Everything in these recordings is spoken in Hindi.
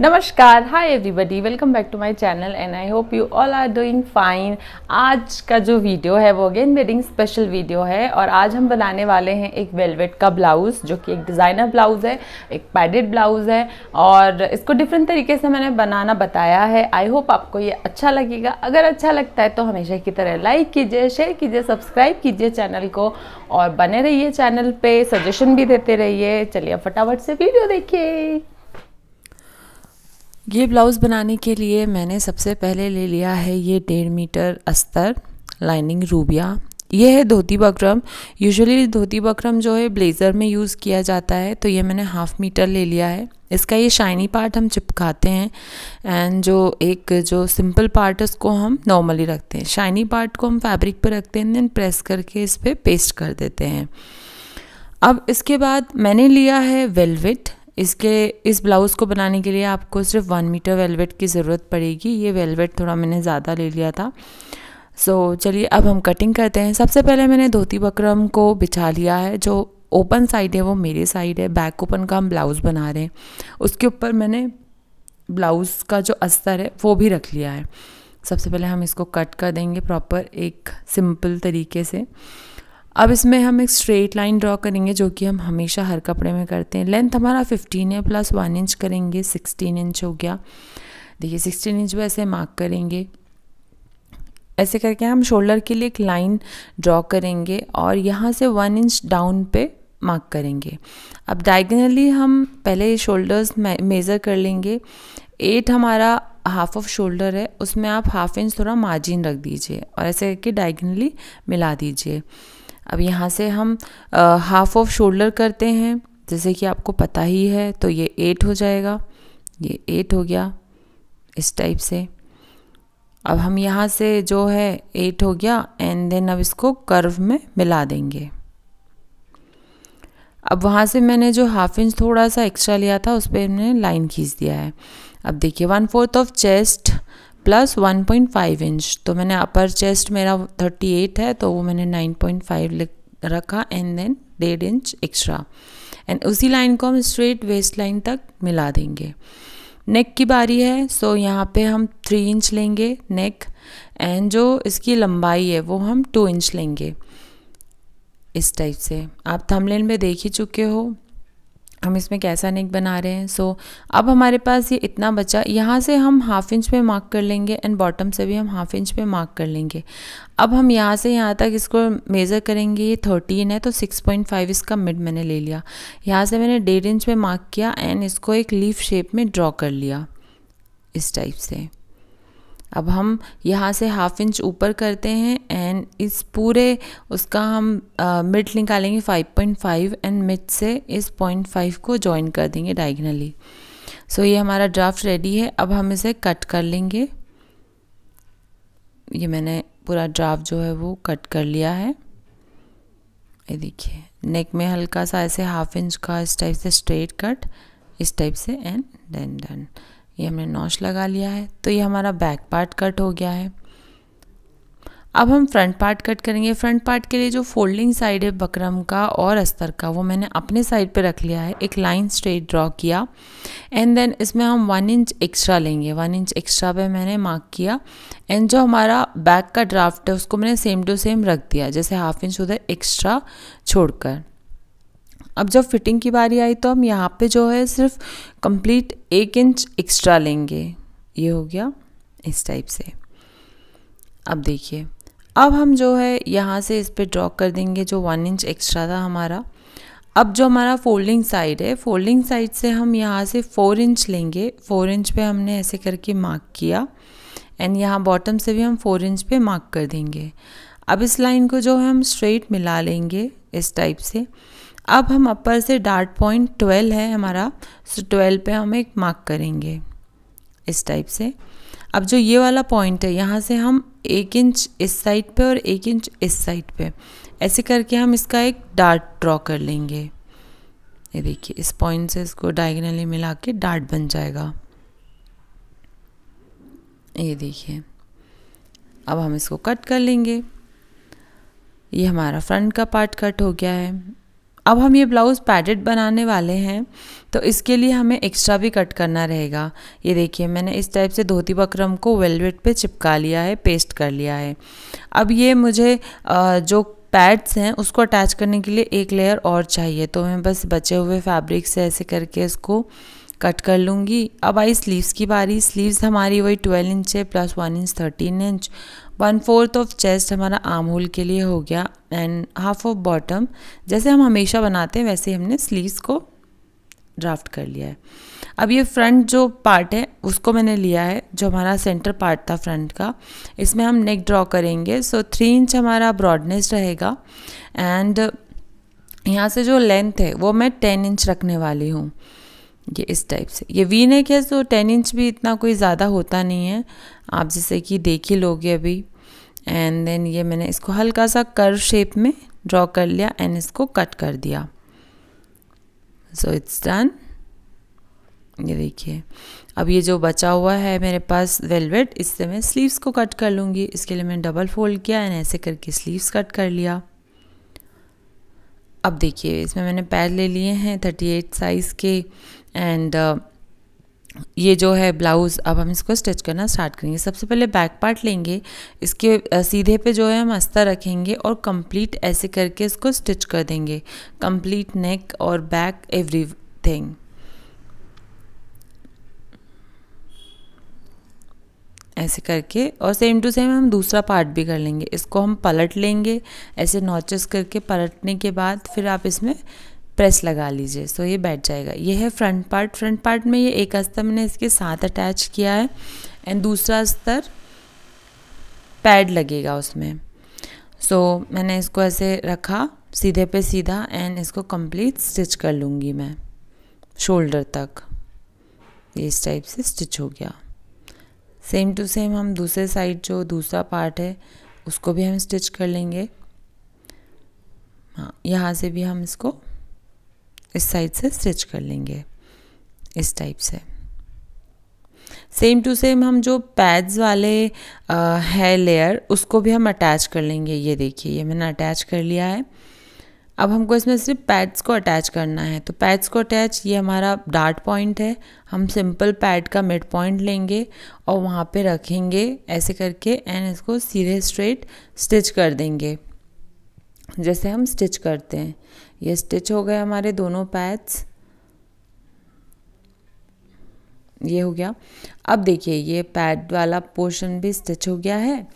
नमस्कार hi everybody welcome back to my channel and I hope you all are doing fine आज का जो वीडियो है वो अगेन वेडिंग स्पेशल वीडियो है और आज हम बनाने वाले हैं एक वेलवेट का ब्लाउज़ जो कि एक डिज़ाइनर ब्लाउज़ है एक पैडेड ब्लाउज़ है और इसको डिफरेंट तरीके से मैंने बनाना बताया है आई होप आपको ये अच्छा लगेगा अगर अच्छा लगता है तो हमेशा की तरह लाइक कीजिए शेयर कीजिए सब्सक्राइब कीजिए चैनल को और बने रहिए चैनल पर सजेशन भी देते रहिए चलिए फटाफट से वीडियो देखिए ये ब्लाउज़ बनाने के लिए मैंने सबसे पहले ले लिया है ये डेढ़ मीटर अस्तर लाइनिंग रूबिया ये है dhoti buckram usually dhoti buckram जो है ब्लेज़र में यूज़ किया जाता है तो ये मैंने हाफ़ मीटर ले लिया है इसका ये शाइनी पार्ट हम चिपकाते हैं एंड जो एक जो सिंपल पार्ट है उसको हम नॉर्मली रखते हैं शाइनी पार्ट को हम फैब्रिक पर रखते हैं दैन प्रेस करके इस पर पे पेस्ट कर देते हैं अब इसके बाद मैंने लिया है वेलवेट इसके इस ब्लाउज़ को बनाने के लिए आपको सिर्फ वन मीटर वेलवेट की ज़रूरत पड़ेगी ये वेलवेट थोड़ा मैंने ज़्यादा ले लिया था सो so, चलिए अब हम कटिंग करते हैं सबसे पहले मैंने धोती बकरम को बिछा लिया है जो ओपन साइड है वो मेरे साइड है बैक ओपन का हम ब्लाउज़ बना रहे हैं उसके ऊपर मैंने ब्लाउज़ का जो अस्तर है वो भी रख लिया है सबसे पहले हम इसको कट कर देंगे प्रॉपर एक सिंपल तरीके से अब इसमें हम एक स्ट्रेट लाइन ड्रॉ करेंगे जो कि हम हमेशा हर कपड़े में करते हैं लेंथ हमारा 15 है प्लस वन इंच करेंगे 16 इंच हो गया देखिए 16 इंच वैसे मार्क करेंगे ऐसे करके हम शोल्डर के लिए एक लाइन ड्रॉ करेंगे और यहाँ से वन इंच डाउन पे मार्क करेंगे अब डायगनली हम पहले शोल्डर्स मेज़र कर लेंगे एट हमारा हाफ ऑफ शोल्डर है उसमें आप हाफ इंच थोड़ा मार्जिन रख दीजिए और ऐसे करके डायगनली मिला दीजिए अब यहाँ से हम हाफ ऑफ शोल्डर करते हैं जैसे कि आपको पता ही है तो ये एट हो जाएगा ये एट हो गया इस टाइप से अब हम यहाँ से जो है एट हो गया एंड देन अब इसको कर्व में मिला देंगे अब वहाँ से मैंने जो हाफ इंच थोड़ा सा एक्स्ट्रा लिया था उस पर मैंने लाइन खींच दिया है अब देखिए one fourth of chest plus 1.5 inch तो मैंने अपर चेस्ट मेरा 38 है तो वो मैंने 9.5 लिख रखा एंड देन डेढ़ इंच एक्स्ट्रा एंड उसी लाइन को हम स्ट्रेट वेस्ट लाइन तक मिला देंगे नेक की बारी है सो so यहाँ पे हम थ्री इंच लेंगे नेक एंड जो इसकी लंबाई है वो हम टू इंच लेंगे इस टाइप से आप थमलेन में देख ही चुके हो हम इसमें कैसा नेक बना रहे हैं सो so, अब हमारे पास ये इतना बचा यहाँ से हम हाफ इंच पे मार्क कर लेंगे एंड बॉटम से भी हम हाफ इंच पे मार्क कर लेंगे अब हम यहाँ से यहाँ तक इसको मेज़र करेंगे ये थर्टीन है तो सिक्स पॉइंट फाइव इसका मिड मैंने ले लिया यहाँ से मैंने डेढ़ इंच पे मार्क किया एंड इसको एक लीफ शेप में ड्रॉ कर लिया इस टाइप से अब हम यहाँ से हाफ इंच ऊपर करते हैं एंड इस पूरे उसका हम मिड निकालेंगे 5.5 एंड मिड से इस पॉइंट फाइव को ज्वाइन कर देंगे डाइगनली सो so, ये हमारा ड्राफ्ट रेडी है अब हम इसे कट कर लेंगे ये मैंने पूरा ड्राफ्ट जो है वो कट कर लिया है ये देखिए नेक में हल्का सा ऐसे हाफ इंच का इस टाइप से स्ट्रेट कट इस टाइप से एंड देन डन ये हमने नॉच लगा लिया है तो ये हमारा बैक पार्ट कट हो गया है अब हम फ्रंट पार्ट कट करेंगे फ्रंट पार्ट के लिए जो फोल्डिंग साइड है बकरम का और अस्तर का वो मैंने अपने साइड पे रख लिया है एक लाइन स्ट्रेट ड्रॉ किया एंड देन इसमें हम वन इंच एक्स्ट्रा लेंगे वन इंच एक्स्ट्रा पे मैंने मार्क किया एंड जो हमारा बैक का ड्राफ्ट है उसको मैंने सेम टू सेम रख दिया जैसे हाफ इंच उधर एक्स्ट्रा छोड़कर अब जब फिटिंग की बारी आई तो हम यहाँ पे जो है सिर्फ कंप्लीट एक इंच एक्स्ट्रा लेंगे ये हो गया इस टाइप से अब देखिए अब हम जो है यहाँ से इस पर ड्रॉ कर देंगे जो वन इंच एक्स्ट्रा था हमारा अब जो हमारा फोल्डिंग साइड है फोल्डिंग साइड से हम यहाँ से फोर इंच लेंगे फोर इंच पे हमने ऐसे करके मार्क किया एंड यहाँ बॉटम से भी हम फोर इंच पे मार्क कर देंगे अब इस लाइन को जो है हम स्ट्रेट मिला लेंगे इस टाइप से अब हम अपर से डार्ट पॉइंट ट्वेल्व है हमारा सो ट्वेल्व पे हम एक मार्क करेंगे इस टाइप से अब जो ये वाला पॉइंट है यहाँ से हम एक इंच इस साइड पे और एक इंच इस साइड पे ऐसे करके हम इसका एक डार्ट ड्रॉ कर लेंगे ये देखिए इस पॉइंट से इसको डायगनली मिला के डार्ट बन जाएगा ये देखिए अब हम इसको कट कर लेंगे ये हमारा फ्रंट का पार्ट कट हो गया है अब हम ये ब्लाउज़ पैडेड बनाने वाले हैं तो इसके लिए हमें एक्स्ट्रा भी कट करना रहेगा ये देखिए मैंने इस टाइप से धोती बकरम को वेलवेट पे चिपका लिया है पेस्ट कर लिया है अब ये मुझे जो पैड्स हैं उसको अटैच करने के लिए एक लेयर और चाहिए तो मैं बस बचे हुए फैब्रिक से ऐसे करके इसको कट कर लूँगी अब आई स्लीव्स की बारी स्लीव्स हमारी वही ट्वेल्व इंच है plus one inch thirteen inch one fourth of chest हमारा आर्म होल के लिए हो गया एंड हाफ ऑफ बॉटम जैसे हम हमेशा बनाते हैं वैसे हमने स्लीव्स को ड्राफ्ट कर लिया है अब ये फ्रंट जो पार्ट है उसको मैंने लिया है जो हमारा सेंटर पार्ट था फ्रंट का इसमें हम नेक ड्रॉ करेंगे सो थ्री इंच हमारा ब्रॉडनेस रहेगा एंड यहाँ से जो लेंथ है वो मैं टेन इंच रखने वाली हूँ ये इस टाइप से ये वी नेक है तो टेन इंच भी इतना कोई ज़्यादा होता नहीं है आप जैसे कि देख ही लोगे अभी एंड देन ये मैंने इसको हल्का सा कर्व शेप में ड्रॉ कर लिया एंड इसको कट कर दिया सो इट्स डन ये देखिए अब ये जो बचा हुआ है मेरे पास वेलवेट इससे मैं स्लीव्स को कट कर लूँगी इसके लिए मैंने डबल फोल्ड किया एंड ऐसे करके स्लीव्स कट कर लिया अब देखिए इसमें मैंने पैर ले लिए हैं थर्टी एट साइज़ के एंड uh, ये जो है ब्लाउज़ अब हम इसको स्टिच करना स्टार्ट करेंगे सबसे पहले बैक पार्ट लेंगे इसके सीधे पे जो है हम अस्तर रखेंगे और कंप्लीट ऐसे करके इसको स्टिच कर देंगे कंप्लीट नेक और बैक एवरी थिंग ऐसे करके और सेम टू सेम हम दूसरा पार्ट भी कर लेंगे इसको हम पलट लेंगे ऐसे नॉचेस करके पलटने के बाद फिर आप इसमें प्रेस लगा लीजिए सो तो ये बैठ जाएगा ये है फ्रंट पार्ट फ्रंट पार्ट में ये एक अस्तर मैंने इसके साथ अटैच किया है एंड दूसरा अस्तर पैड लगेगा उसमें सो so, मैंने इसको ऐसे रखा सीधे पे सीधा एंड इसको कंप्लीट स्टिच कर लूँगी मैं शोल्डर तक ये इस टाइप से स्टिच हो गया सेम टू सेम हम दूसरे साइड जो दूसरा पार्ट है उसको भी हम स्टिच कर लेंगे हाँ यहाँ से भी हम इसको इस साइड से स्टिच कर लेंगे इस टाइप से सेम टू सेम हम जो पैड्स वाले है लेयर उसको भी हम अटैच कर लेंगे ये देखिए ये मैंने अटैच कर लिया है अब हमको इसमें सिर्फ पैड्स को अटैच करना है तो पैड्स को अटैच ये हमारा डार्ट पॉइंट है हम सिंपल पैड का मिड पॉइंट लेंगे और वहाँ पे रखेंगे ऐसे करके एंड इसको सीधे स्ट्रेट स्टिच कर देंगे जैसे हम स्टिच करते हैं ये स्टिच हो गए हमारे दोनों पैड्स ये हो गया अब देखिए ये पैड वाला पोर्शन भी स्टिच हो गया है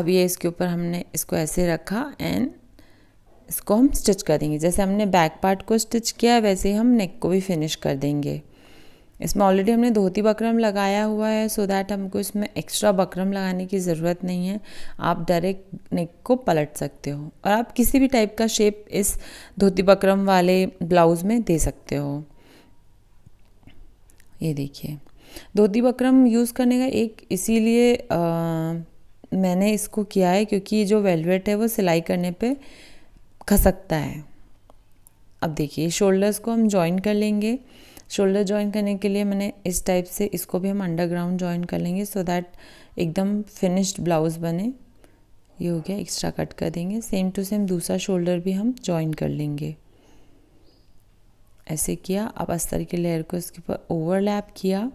अब ये इसके ऊपर हमने इसको ऐसे रखा एंड इसको हम स्टिच कर देंगे जैसे हमने बैक पार्ट को स्टिच किया वैसे हम नेक को भी फिनिश कर देंगे इसमें ऑलरेडी हमने धोती बकरम लगाया हुआ है सो दैट हमको इसमें एक्स्ट्रा बकरम लगाने की ज़रूरत नहीं है आप डायरेक्ट नेक को पलट सकते हो और आप किसी भी टाइप का शेप इस धोती बकरम वाले ब्लाउज़ में दे सकते हो ये देखिए धोती बकरम यूज़ करने का एक इसीलिए मैंने इसको किया है क्योंकि जो वेलवेट है वो सिलाई करने पर खसकता है अब देखिए शोल्डर्स को हम जॉइन कर लेंगे शोल्डर ज्वाइन करने के लिए मैंने इस टाइप से इसको भी हम अंडरग्राउंड ज्वाइन कर लेंगे सो दैट एकदम फिनिश्ड ब्लाउज़ बने ये हो गया एक्स्ट्रा कट कर देंगे सेम टू सेम दूसरा शोल्डर भी हम ज्वाइन कर लेंगे ऐसे किया अब अस्तर के लेयर को इसके ऊपर ओवरलैप किया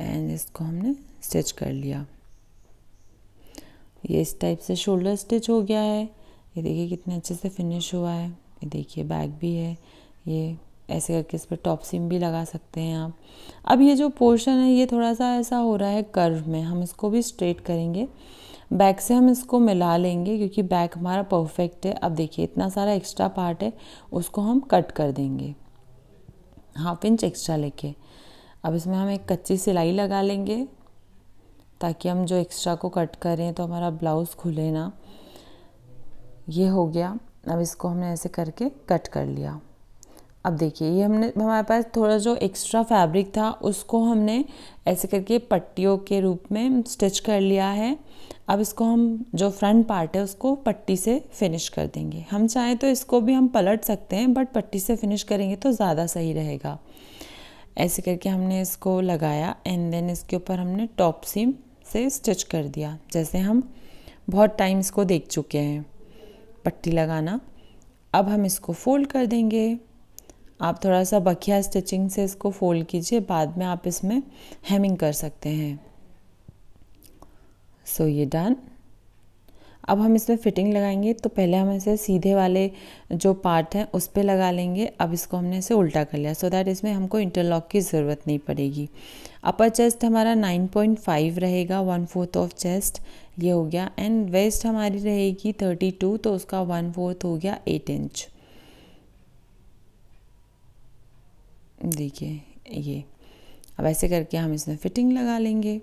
एंड इसको हमने स्टिच कर लिया ये इस टाइप से शोल्डर स्टिच हो गया है ये देखिए कितने अच्छे से फिनिश हुआ है ये देखिए बैक भी है ये ऐसे करके इस पर टॉप सीम भी लगा सकते हैं आप अब ये जो पोर्शन है ये थोड़ा सा ऐसा हो रहा है कर्व में हम इसको भी स्ट्रेट करेंगे बैक से हम इसको मिला लेंगे क्योंकि बैक हमारा परफेक्ट है अब देखिए इतना सारा एक्स्ट्रा पार्ट है उसको हम कट कर देंगे हाफ इंच एक्स्ट्रा लेके अब इसमें हम एक कच्ची सिलाई लगा लेंगे ताकि हम जो एक्स्ट्रा को कट करें तो हमारा ब्लाउज़ खुले ना ये हो गया अब इसको हमने ऐसे करके कट कर लिया अब देखिए ये हमने हमारे पास थोड़ा जो एक्स्ट्रा फैब्रिक था उसको हमने ऐसे करके पट्टियों के रूप में स्टिच कर लिया है अब इसको हम जो फ्रंट पार्ट है उसको पट्टी से फिनिश कर देंगे हम चाहें तो इसको भी हम पलट सकते हैं बट पट्टी से फिनिश करेंगे तो ज़्यादा सही रहेगा ऐसे करके हमने इसको लगाया एंड देन इसके ऊपर हमने टॉप सीम से स्टिच कर दिया जैसे हम बहुत टाइम इसको देख चुके हैं पट्टी लगाना अब हम इसको फोल्ड कर देंगे आप थोड़ा सा बखिया स्टिचिंग से इसको फोल्ड कीजिए बाद में आप इसमें हेमिंग कर सकते हैं सो ये डन अब हम इसमें फिटिंग लगाएंगे तो पहले हम इसे सीधे वाले जो पार्ट हैं उस पर लगा लेंगे अब इसको हमने इसे उल्टा कर लिया सो so दैट इसमें हमको इंटरलॉक की ज़रूरत नहीं पड़ेगी अपर चेस्ट हमारा 9.5 रहेगा वन फोर्थ ऑफ चेस्ट ये हो गया एंड वेस्ट हमारी रहेगी 32 तो उसका वन फोर्थ हो गया 8 इंच देखिए ये अब ऐसे करके हम इसमें फिटिंग लगा लेंगे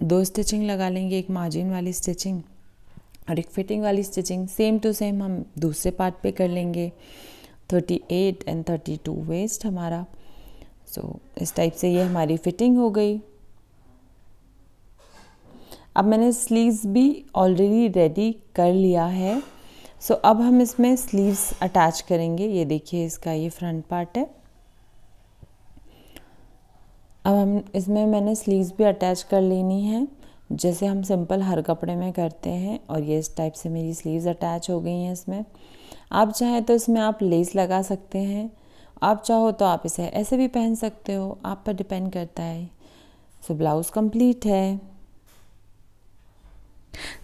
दो स्टिचिंग लगा लेंगे एक मार्जिन वाली स्टिचिंग और एक फिटिंग वाली स्टिचिंग सेम टू सेम हम दूसरे पार्ट पे कर लेंगे 38 एंड टू वेस्ट हमारा सो so, इस टाइप से ये हमारी फिटिंग हो गई अब मैंने स्लीव्स भी ऑलरेडी रेडी कर लिया है सो so, अब हम इसमें स्लीव्स अटैच करेंगे ये देखिए इसका ये फ्रंट पार्ट है अब हम इसमें मैंने स्लीव्स भी अटैच कर लेनी है जैसे हम सिंपल हर कपड़े में करते हैं और ये इस टाइप से मेरी स्लीव्स अटैच हो गई हैं इसमें आप चाहें तो इसमें आप लेस लगा सकते हैं आप चाहो तो आप इसे ऐसे भी पहन सकते हो आप पर डिपेंड करता है सो ब्लाउज़ कंप्लीट है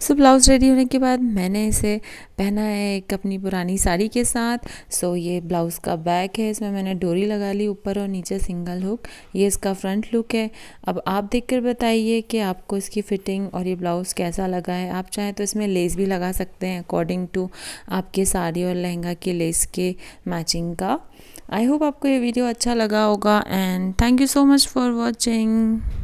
सो ब्लाउज़ रेडी होने के बाद मैंने इसे पहना है एक अपनी पुरानी साड़ी के साथ सो ये ब्लाउज़ का बैक है इसमें मैंने डोरी लगा ली ऊपर और नीचे सिंगल हुक ये इसका फ्रंट लुक है अब आप देखकर बताइए कि आपको इसकी फ़िटिंग और ये ब्लाउज़ कैसा लगा है आप चाहें तो इसमें लेस भी लगा सकते हैं अकॉर्डिंग टू आपके साड़ी और लहंगा के लेस के मैचिंग का आई होप आपको ये वीडियो अच्छा लगा होगा and thank you so much for watching